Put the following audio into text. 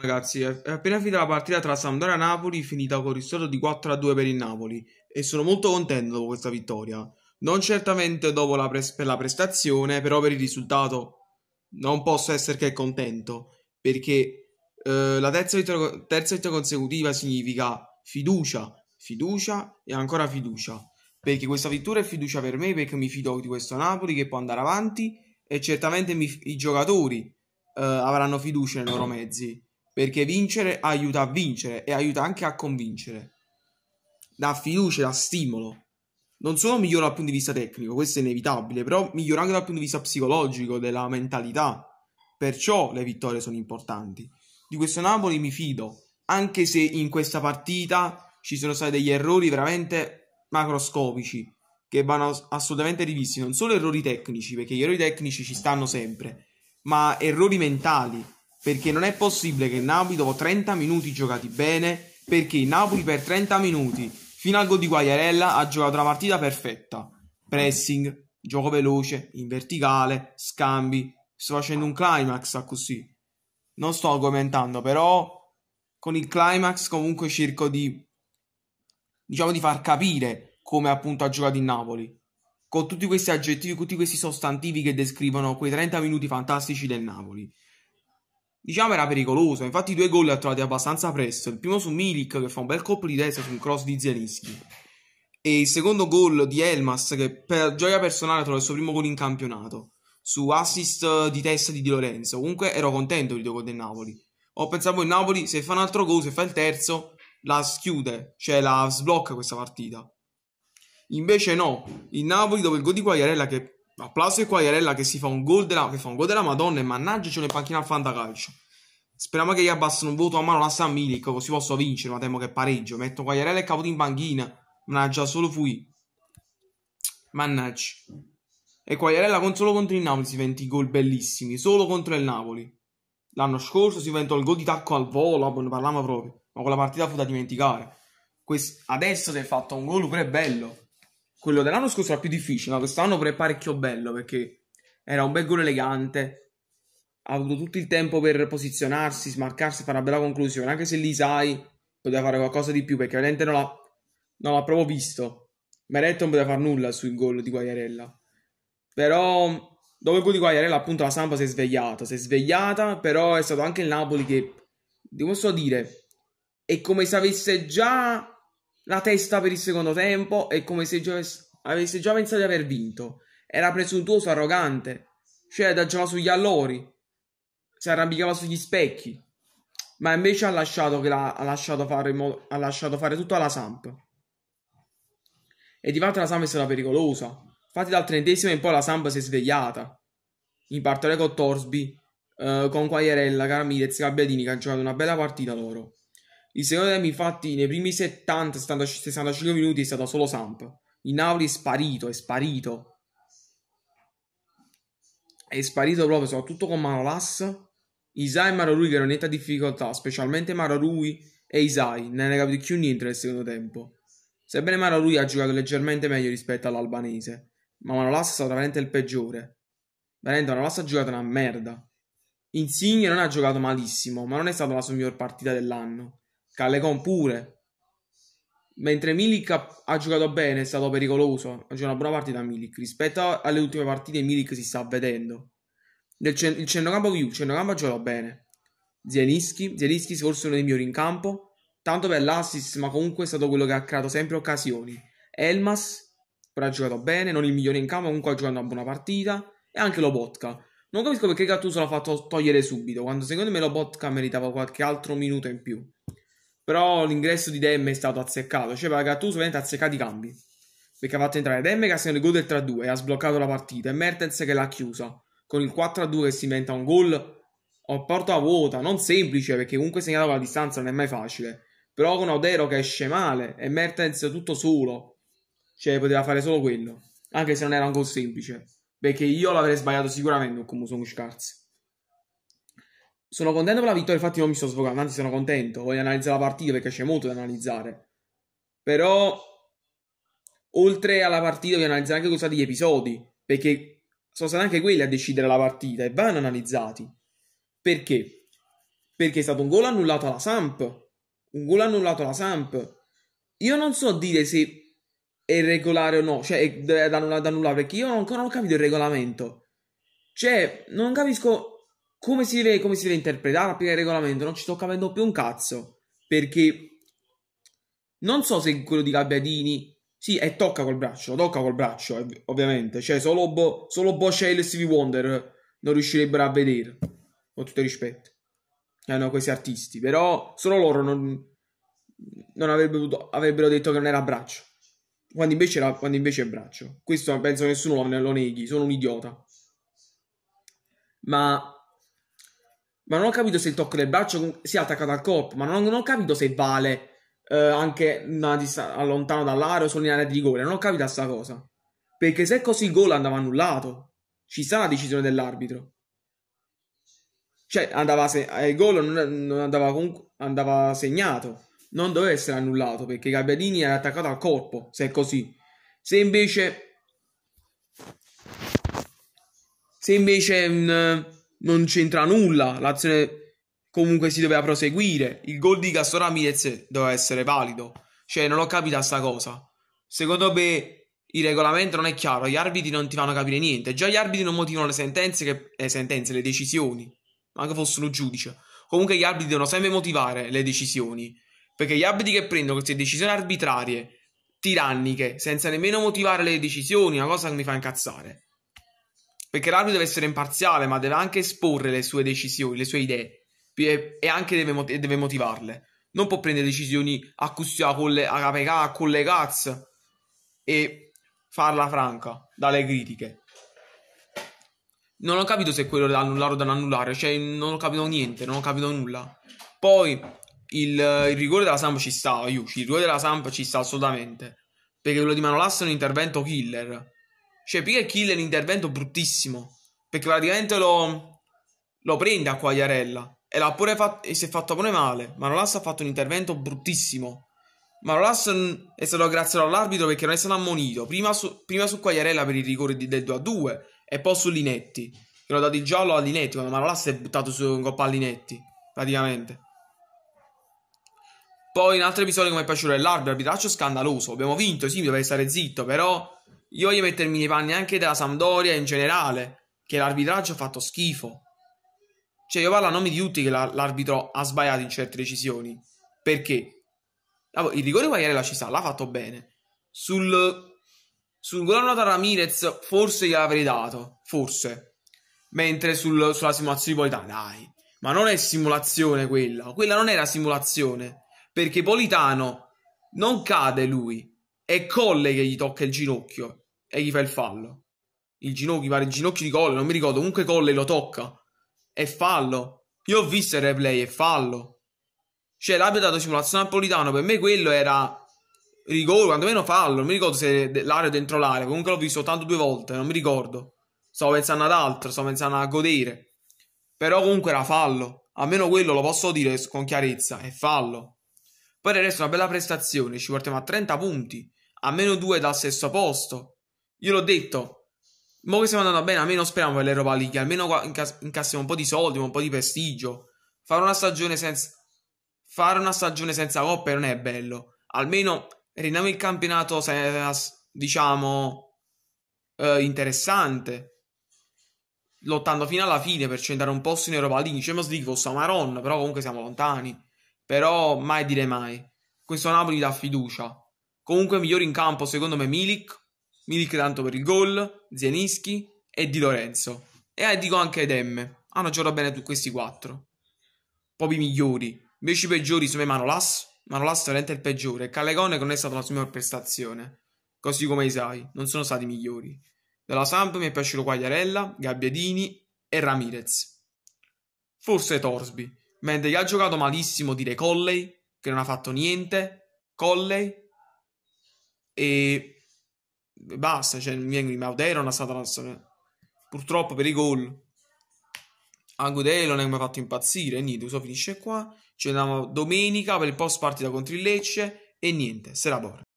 Ragazzi, è appena finita la partita tra Sampdoria e Napoli, finita con il risultato di 4-2 per il Napoli, e sono molto contento dopo questa vittoria. Non certamente dopo la pres- per la prestazione, però per il risultato non posso essere che contento, perché eh, la terza vittoria, terza vittoria consecutiva significa fiducia, fiducia e ancora fiducia, perché questa vittoria è fiducia per me, perché mi fido di questo Napoli che può andare avanti e certamente mi, i giocatori eh, avranno fiducia nei loro mezzi perché vincere aiuta a vincere e aiuta anche a convincere. Dà fiducia, dà stimolo. Non solo migliora dal punto di vista tecnico, questo è inevitabile, però migliora anche dal punto di vista psicologico, della mentalità. Perciò le vittorie sono importanti. Di questo Napoli mi fido, anche se in questa partita ci sono stati degli errori veramente macroscopici che vanno assolutamente rivisti, non solo errori tecnici, perché gli errori tecnici ci stanno sempre, ma errori mentali perché non è possibile che il Napoli dopo 30 minuti giocati bene, perché il Napoli per 30 minuti fino al gol di Guagliarella ha giocato una partita perfetta. Pressing, gioco veloce, in verticale, scambi. Sto facendo un climax a così. Non sto argomentando, però con il climax comunque cerco di diciamo di far capire come appunto ha giocato il Napoli. Con tutti questi aggettivi, tutti questi sostantivi che descrivono quei 30 minuti fantastici del Napoli diciamo era pericoloso. Infatti, i due gol li ha trovati abbastanza presto. Il primo su Milik che fa un bel colpo di testa su un cross di Zelinski. E il secondo gol di Elmas che per gioia personale trova il suo primo gol in campionato su assist di testa di Di Lorenzo. Comunque ero contento del gol del Napoli. Ho pensato il Napoli se fa un altro gol, se fa il terzo, la schiude, cioè la sblocca questa partita. Invece no, il Napoli dopo il gol di Quagliarella che Applauso di Quagliarella che si fa un gol della, che fa un gol della Madonna e mannaggia c'è una panchina al fantacalcio. Speriamo che gli abbassino un voto a mano la San Milik, così posso vincere, ma temo che pareggio. Metto Quagliarella e Caputo in panchina. Mannaggia, solo fui. Mannaggia. E Quagliarella con solo contro il Napoli si vende i gol bellissimi, solo contro il Napoli. L'anno scorso si ventò il gol di tacco al volo, ne parlavamo proprio, ma quella partita fu da dimenticare. Quest- adesso si è fatto un gol pure bello quello dell'anno scorso era più difficile, ma quest'anno pure parecchio bello perché era un bel gol elegante. Ha avuto tutto il tempo per posizionarsi, smarcarsi, fare una bella conclusione. Anche se lì sai, poteva fare qualcosa di più perché veramente non l'ha, non l'ha proprio visto. Meret non poteva fare nulla sul gol di Guagliarella. Però dopo il gol di Guagliarella, appunto, la stampa si è svegliata. Si è svegliata, però è stato anche il Napoli che, devo so dire, è come se avesse già la testa per il secondo tempo e come se avesse già pensato di aver vinto. Era presuntuoso, arrogante, cioè adagiava sugli allori, si arrampicava sugli specchi, ma invece ha lasciato, la, ha lasciato, fare, ha lasciato fare tutto alla Samp. E di fatto la Samp è stata pericolosa. Infatti dal trentesimo in poi la Samp si è svegliata. In particolare con Torsby, eh, con Quagliarella, Caramirez, Gabbiadini che hanno giocato una bella partita loro. Il secondo tempo, infatti, nei primi 70-65 minuti è stato solo Samp. Il Napoli è sparito, è sparito. È sparito proprio, soprattutto con Manolas. Isai e Marorui che erano in netta difficoltà, specialmente Marorui e Isai. Non è capito più niente nel secondo tempo. Sebbene Marorui ha giocato leggermente meglio rispetto all'albanese, ma Manolas è stato veramente il peggiore. Veramente Manolas ha giocato una merda. Insigne non ha giocato malissimo, ma non è stata la sua miglior partita dell'anno. Callegon pure. Mentre Milik ha, ha, giocato bene, è stato pericoloso. Ha giocato una buona partita Milik. Rispetto alle ultime partite, Milik si sta vedendo. Nel, il centrocampo più, il centrocampo ha giocato bene. Zielinski, Zielinski forse uno dei migliori in campo. Tanto per l'assist, ma comunque è stato quello che ha creato sempre occasioni. Elmas, però ha giocato bene, non il migliore in campo, comunque ha giocato una buona partita. E anche Lobotka. Non capisco perché Gattuso l'ha fatto togliere subito, quando secondo me Lobotka meritava qualche altro minuto in più. Però l'ingresso di Demme è stato azzeccato. Cioè, Gattuso ovviamente ha azzeccato i cambi. Perché ha fatto entrare Demme che ha segnato il gol del 3-2 e ha sbloccato la partita. E Mertens che l'ha chiusa. Con il 4-2 che si inventa un gol a porta vuota, non semplice, perché comunque segnato con la distanza non è mai facile. Però con Odero che esce male e Mertens tutto solo. Cioè, poteva fare solo quello. Anche se non era un gol semplice. Perché io l'avrei sbagliato sicuramente con Musong Scarzi. Sono contento per la vittoria, infatti non mi sto sfogando, anzi sono contento. Voglio analizzare la partita perché c'è molto da analizzare. Però, oltre alla partita, voglio analizzare anche cosa degli episodi, perché sono stati anche quelli a decidere la partita e vanno analizzati. Perché? Perché è stato un gol annullato alla Samp. Un gol annullato alla Samp. Io non so dire se è regolare o no, cioè è da annullare perché io ancora non ho capito il regolamento. Cioè, non capisco come si deve, come si deve interpretare, applicare il regolamento, non ci sto capendo più un cazzo, perché non so se quello di Gabbiadini, sì, e tocca col braccio, tocca col braccio, eh, ovviamente, cioè solo, Bo, solo Bocell e Stevie Wonder non riuscirebbero a vedere, con tutto il rispetto, hanno eh, questi artisti, però solo loro non, non avrebbero, potuto, avrebbero detto che non era braccio. Quando invece, era, quando invece è braccio. Questo penso che nessuno lo, lo neghi, sono un idiota. Ma ma non ho capito se il tocco del braccio sia attaccato al corpo, ma non, non ho capito se vale eh, anche dista- lontano dall'area o solo in area di rigore, non ho capito sta cosa. Perché se è così il gol andava annullato, ci sta la decisione dell'arbitro. Cioè, andava se- il gol non, non andava, comunque, andava segnato, non doveva essere annullato perché Gabbiadini era attaccato al corpo, se è così. Se invece... Se invece... Mh, mm, non c'entra nulla, l'azione comunque si doveva proseguire, il gol di Gaston Ramirez doveva essere valido, cioè non ho capito questa cosa. Secondo me il regolamento non è chiaro, gli arbitri non ti fanno capire niente, già gli arbitri non motivano le sentenze, che, le, eh, sentenze le decisioni, ma che fossero giudice. Comunque gli arbitri devono sempre motivare le decisioni, perché gli arbitri che prendono queste decisioni arbitrarie, tiranniche, senza nemmeno motivare le decisioni, è una cosa che mi fa incazzare. Perché l'arbitro deve essere imparziale, ma deve anche esporre le sue decisioni, le sue idee e, anche deve, deve, motivarle. Non può prendere decisioni a custodia con le, a con le cazzo e farla franca dalle critiche. Non ho capito se quello è da annullare o da annullare, cioè non ho capito niente, non ho capito nulla. Poi il, il rigore della Samp ci sta, Yuci, il rigore della Samp ci sta assolutamente, perché quello di Manolas è un intervento killer cioè, Pica Kill è un intervento bruttissimo. Perché praticamente lo, lo prende a Quagliarella. E, fatto, e si è fatto pure male. Manolas ha fatto un intervento bruttissimo. Manolas è stato grazie all'arbitro perché non è stato ammonito. Prima su, prima su Quagliarella per il rigore di, del 2 a 2 e poi su Linetti. Che l'ho dato il giallo a Linetti quando Manolas è buttato su coppa a Linetti. Praticamente. Poi in altri episodi come è piaciuto dell'arbitro, arbitraggio scandaloso. Abbiamo vinto, sì, mi dovrei stare zitto, però io voglio mettermi nei panni anche della Sampdoria in generale, che l'arbitraggio ha fatto schifo. Cioè, io parlo a nome di tutti che l'arbitro ha sbagliato in certe decisioni. Perché? Ah, boh, il rigore Quagliarella ci sa, l'ha fatto bene. Sul, sul gol annullato Ramirez forse gliel'avrei dato, forse. Mentre sul, sulla simulazione di Politano, dai. Ma non è simulazione quella, quella non era simulazione. Perché Politano non cade lui, è Colle che gli tocca il ginocchio e gli fa il fallo. Il ginocchio, pare il ginocchio di Colle, non mi ricordo. Comunque Colle lo tocca. È fallo. Io ho visto il replay, è fallo. Cioè, l'abbiamo dato simulazione napolitano. Per me quello era rigore, quantomeno fallo. Non mi ricordo se l'area dentro l'area. Comunque l'ho visto soltanto due volte, non mi ricordo. Stavo pensando ad altro, stavo pensando a godere. Però comunque era fallo. Almeno quello lo posso dire con chiarezza, è fallo. Poi adesso una bella prestazione, ci portiamo a 30 punti a meno 2 dal sesto posto. Io l'ho detto. Mo che stiamo andando bene, almeno speriamo per l'Europa League, almeno incas- incassiamo un po' di soldi, un po' di prestigio. Fare una stagione senza fare una stagione senza coppe non è bello. Almeno rendiamo il campionato diciamo eh, interessante. Lottando fino alla fine per centrare un posto in Europa League, Champions League fosse Maron, però comunque siamo lontani. Però mai dire mai. Questo Napoli dà fiducia. Comunque migliore in campo secondo me Milik, Milik tanto per il gol, Zienischi e Di Lorenzo. E eh, dico anche Demme, hanno giocato bene tutti questi quattro. Proprio i migliori. Invece i peggiori sono Manolas, Manolas veramente è il peggiore, Callegone che non è stata la sua migliore prestazione. Così come sai, non sono stati i migliori. Della Samp mi è piaciuto Quagliarella, Gabbiadini e Ramirez. Forse Torsby, mentre che ha giocato malissimo direi Colley, che non ha fatto niente, Colley e basta, cioè, Maudero è una stata una... Cioè, purtroppo per i gol Agudei non è mai fatto impazzire, niente, uso finisce qua, ci vediamo domenica per il post partita contro il Lecce e niente, se la buona.